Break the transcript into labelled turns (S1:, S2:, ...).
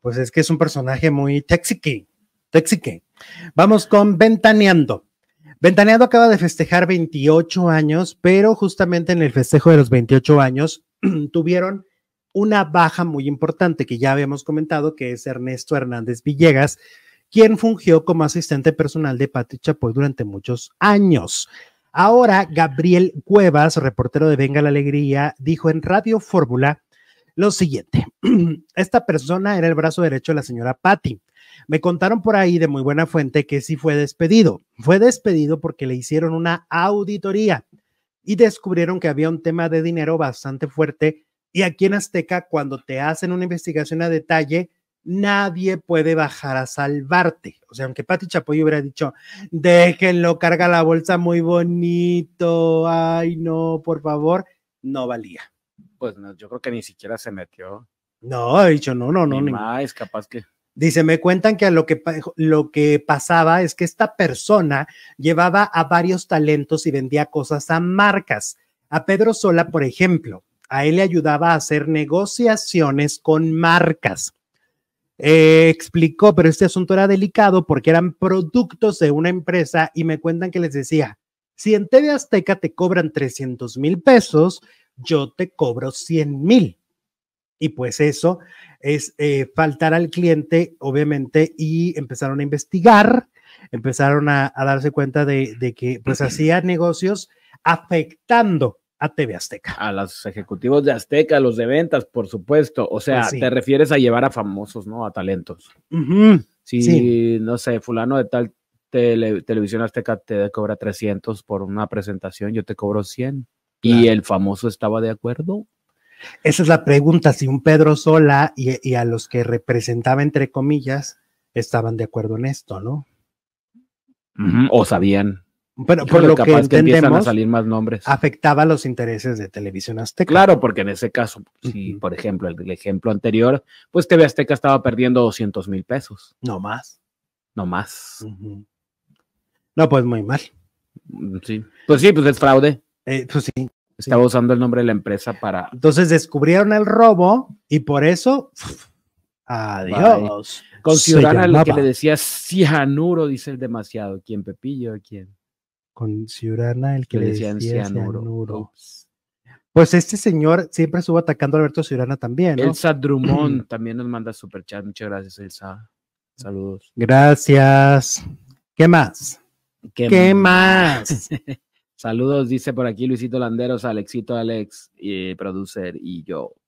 S1: pues es que es un personaje muy texique, texique. Vamos con Ventaneando. Ventaneando acaba de festejar 28 años, pero justamente en el festejo de los 28 años tuvieron una baja muy importante que ya habíamos comentado, que es Ernesto Hernández Villegas, quien fungió como asistente personal de Pati Chapoy durante muchos años. Ahora, Gabriel Cuevas, reportero de Venga la Alegría, dijo en Radio Fórmula lo siguiente, esta persona era el brazo derecho de la señora Patty. Me contaron por ahí de muy buena fuente que sí fue despedido. Fue despedido porque le hicieron una auditoría y descubrieron que había un tema de dinero bastante fuerte. Y aquí en Azteca, cuando te hacen una investigación a detalle, nadie puede bajar a salvarte. O sea, aunque Pati Chapoy hubiera dicho, déjenlo, carga la bolsa muy bonito, ay no, por favor,
S2: no valía pues yo creo que ni siquiera se metió.
S1: No, he dicho, no, no, no. Ni, más, capaz que. Dice, me cuentan que lo que, lo que pasaba es que esta persona llevaba a varios talentos y vendía cosas a marcas. A Pedro Sola, por ejemplo, a él le ayudaba a hacer negociaciones con marcas. Eh, explicó, pero este asunto era delicado porque eran productos de una empresa y me cuentan que les decía, si en TV Azteca te cobran 300 mil pesos, yo te cobro 100 mil. Y pues eso es eh, faltar al cliente, obviamente, y empezaron a investigar, empezaron a, darse cuenta de, que pues hacía negocios afectando a TV Azteca.
S2: A los ejecutivos de Azteca, a los de ventas, por supuesto. O sea, pues te refieres a llevar a famosos, ¿no? A talentos. Si, sí. no sé, fulano de tal televisión azteca te cobra 300 por una presentación, yo te cobro 100. ¿Y el famoso estaba de acuerdo?
S1: Esa es la pregunta, si un Pedro Sola y, a los que representaba, entre comillas, estaban de acuerdo en esto, ¿no?
S2: o sabían. Bueno, por lo que, que empiezan a salir más nombres. Afectaba los intereses de Televisión Azteca. Claro, porque en ese caso, si por ejemplo, el, ejemplo anterior, pues TV Azteca estaba perdiendo 200 mil pesos. No más. No más. No, pues muy mal. Mm, sí. Pues sí, pues es fraude. Eh, pues sí. Estaba usando el nombre de la empresa para.
S1: Entonces descubrieron el robo y por eso. adiós. Con Ciudadana el que le decía
S2: cianuro, dice el demasiado. ¿Quién, Pepillo? ¿Quién?
S1: Con Ciudadana el que le, decía cianuro. Pues este señor siempre estuvo atacando a Alberto Ciudadana también. Elsa Drummond
S2: también nos manda super chat. Muchas gracias, Elsa. Saludos.
S1: Gracias. ¿Qué más?
S2: ¿Qué, más? Saludos, dice por aquí Luisito Landeros, Alexito Alex, y eh, producer y yo.